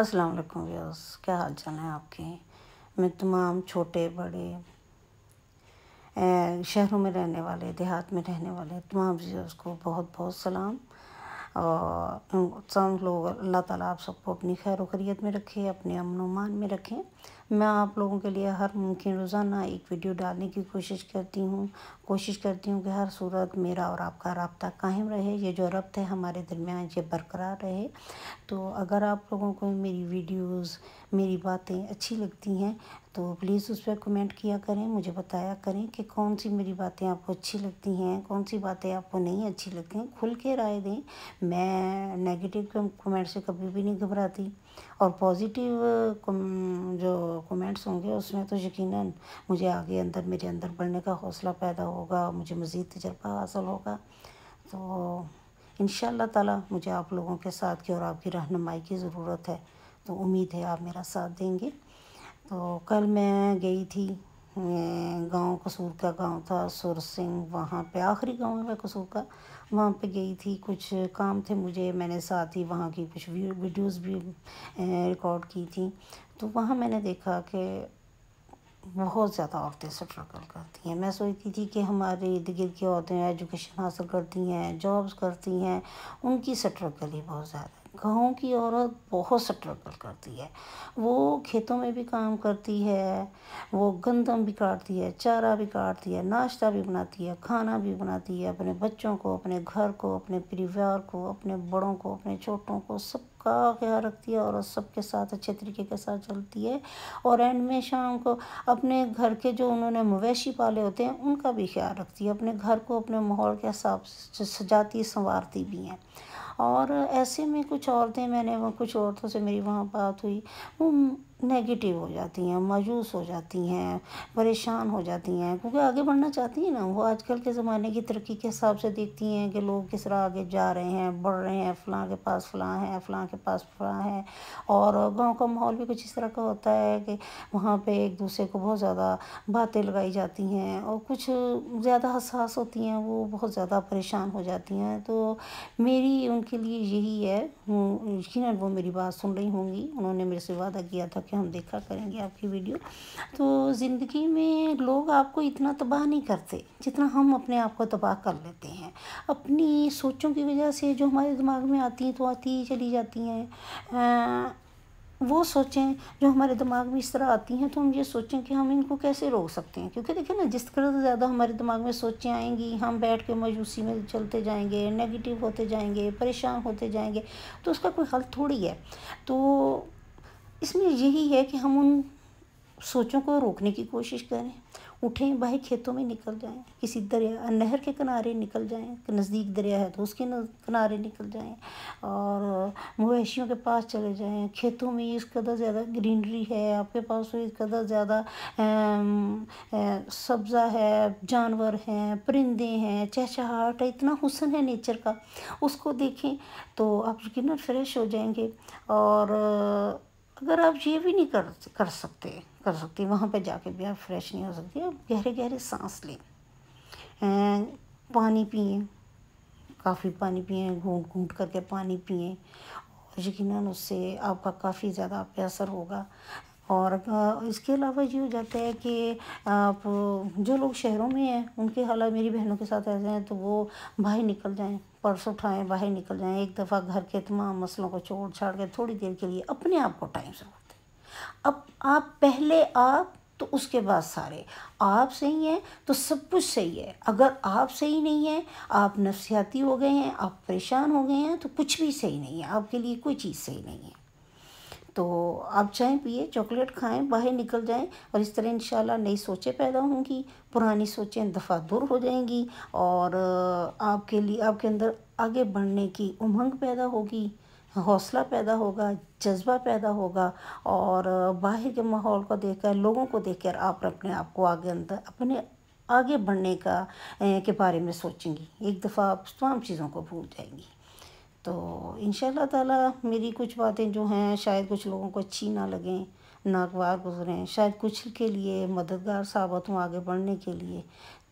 अस्सलाम वालेकुम व्यूअर्स क्या हाल चाल है आपके मैं तमाम छोटे बड़े शहरों में रहने वाले देहात में रहने वाले तमाम व्यूअर्स को बहुत बहुत सलाम और सब लोग अल्लाह ताला आप सबको अपनी खैर वरीत में रखे अपने अमन अमान में रखें मैं आप लोगों के लिए हर मुमकिन रोज़ाना एक वीडियो डालने की कोशिश करती हूँ कोशिश करती हूँ कि हर सूरत मेरा और आपका रबता कायम रहे ये जो रब्त है हमारे दरमियान ये बरकरार रहे तो अगर आप लोगों को मेरी वीडियोस मेरी बातें अच्छी लगती हैं तो प्लीज़ उस पर कमेंट किया करें मुझे बताया करें कि कौन सी मेरी बातें आपको अच्छी लगती हैं कौन सी बातें आपको नहीं अच्छी लगती हैं खुल के राय दें मैं नेगेटिव कमेंट से कभी भी नहीं घबराती और पॉजिटिव जो कमेंट्स होंगे उसमें तो यकीनन मुझे आगे अंदर मेरे अंदर बढ़ने का हौसला पैदा होगा मुझे मज़ीद तजर्बा हासिल होगा तो इन ताला मुझे आप लोगों के साथ की और आपकी रहनुमाई की ज़रूरत है तो उम्मीद है आप मेरा साथ देंगे तो कल मैं गई थी हम्म, गांव कसूर का गांव था सुर सिंह वहाँ पे आखिरी गांव है मैं कसूर का वहाँ पे गई थी कुछ काम थे मुझे मैंने साथ ही वहाँ की कुछ वीडियोस भी रिकॉर्ड की थी तो वहाँ मैंने देखा कि बहुत ज़्यादा औरतें स्ट्रगल करती हैं मैं सोचती थी कि हमारे इर्द गिर्द की औरतें एजुकेशन हासिल करती हैं जॉब्स करती हैं उनकी स्ट्रगल ही बहुत ज़्यादा गाँव की औरत बहुत स्ट्रगल करती है वो खेतों में भी काम करती है वो गंदम भी काटती है चारा भी काटती है नाश्ता भी बनाती है खाना भी बनाती है अपने बच्चों को अपने घर को अपने परिवार को अपने बड़ों को अपने छोटों को सबका ख्याल रखती है और सबके साथ अच्छे तरीके के साथ चलती है और एंड में शाम को अपने घर के जो उन्होंने मवेशी पाले होते हैं उनका भी ख्याल रखती है अपने घर को अपने माहौल के हिसाब से सजाती संवारती भी हैं और ऐसे में कुछ औरतें मैंने कुछ औरतों से मेरी वहाँ बात हुई वो नेगेटिव हो जाती हैं मायूस हो जाती हैं परेशान हो जाती हैं क्योंकि आगे बढ़ना चाहती हैं ना वो आजकल के ज़माने की तरक्की के हिसाब से देखती हैं कि लोग किस तरह आगे जा रहे हैं बढ़ रहे हैं फलां के पास फ़लाँ हैं फलां के पास फ़लाँ हैं और गांव का माहौल भी कुछ इस तरह का होता है कि वहाँ पर एक दूसरे को बहुत ज़्यादा बातें लगाई जाती हैं और कुछ ज़्यादा हसास होती हैं वो बहुत ज़्यादा परेशान हो जाती हैं तो मेरी उनके लिए यही है यकीन वो मेरी बात सुन रही होंगी उन्होंने मेरे से वादा किया था करके हम देखा करेंगे आपकी वीडियो तो ज़िंदगी में लोग आपको इतना तबाह नहीं करते जितना हम अपने आप को तबाह कर लेते हैं अपनी सोचों की वजह से जो हमारे दिमाग में आती हैं तो आती ही चली जाती हैं वो सोचें जो हमारे दिमाग में इस तरह आती हैं तो हम ये सोचें कि हम इनको कैसे रोक सकते हैं क्योंकि देखिए ना जिस तरह से ज़्यादा हमारे दिमाग में सोचें आएंगी हम बैठ के मायूसी में चलते जाएंगे नेगेटिव होते जाएंगे परेशान होते जाएंगे तो उसका कोई हल थोड़ी है तो इसमें यही है कि हम उन सोचों को रोकने की कोशिश करें उठें भाई खेतों में निकल जाएं किसी दरिया नहर के किनारे निकल जाएं नज़दीक दरिया है तो उसके किनारे निकल जाएं और मवेशियों के पास चले जाएं खेतों में इस कदर ज़्यादा ग्रीनरी है आपके पास इस कदर ज़्यादा सब्ज़ा है जानवर हैं परिंदे हैं चहचहाट है इतना हुसन है नेचर का उसको देखें तो आप यकीन फ्रेश हो जाएंगे और अगर आप ये भी नहीं कर कर सकते कर सकती वहाँ पे जाके भी आप फ्रेश नहीं हो सकती आप गहरे गहरे सांस लें पानी पिए काफ़ी पानी पिए घूट घूट करके पानी पिए यकीन उससे आपका काफ़ी ज़्यादा आप पे असर होगा और इसके अलावा ये हो जाता है कि आप जो लोग शहरों में हैं उनके हालात मेरी बहनों के साथ ऐसे हैं तो वो बाहर निकल जाएं पर्स उठाएं बाहर निकल जाएं एक दफ़ा घर के तमाम मसलों को छोड़ छाड़ के थोड़ी देर के लिए अपने आप को टाइम से होते अब आप पहले आप तो उसके बाद सारे आप सही हैं तो सब कुछ सही है अगर आप सही नहीं हैं आप नफसियाती हो गए हैं आप परेशान हो गए हैं तो कुछ भी सही नहीं है आपके लिए कोई चीज़ सही नहीं है तो आप चाय पिए चॉकलेट खाएं बाहर निकल जाएं और इस तरह इंशाल्लाह नई सोचें पैदा होंगी पुरानी सोचें दफ़ा दूर हो जाएंगी और आपके लिए आपके अंदर आगे बढ़ने की उमंग पैदा होगी हौसला पैदा होगा जज्बा पैदा होगा और बाहर के माहौल को देखकर लोगों को देखकर आप अपने आप को आगे अंदर अपने आगे बढ़ने का के बारे में सोचेंगी एक दफ़ा आप तमाम चीज़ों को भूल जाएंगी तो इन ताला मेरी कुछ बातें जो हैं शायद कुछ लोगों को अच्छी ना लगें नागवार गुजरें शायद कुछ के लिए मददगार साबित हूँ आगे बढ़ने के लिए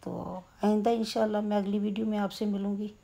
तो आइंदा इन मैं अगली वीडियो में आपसे मिलूँगी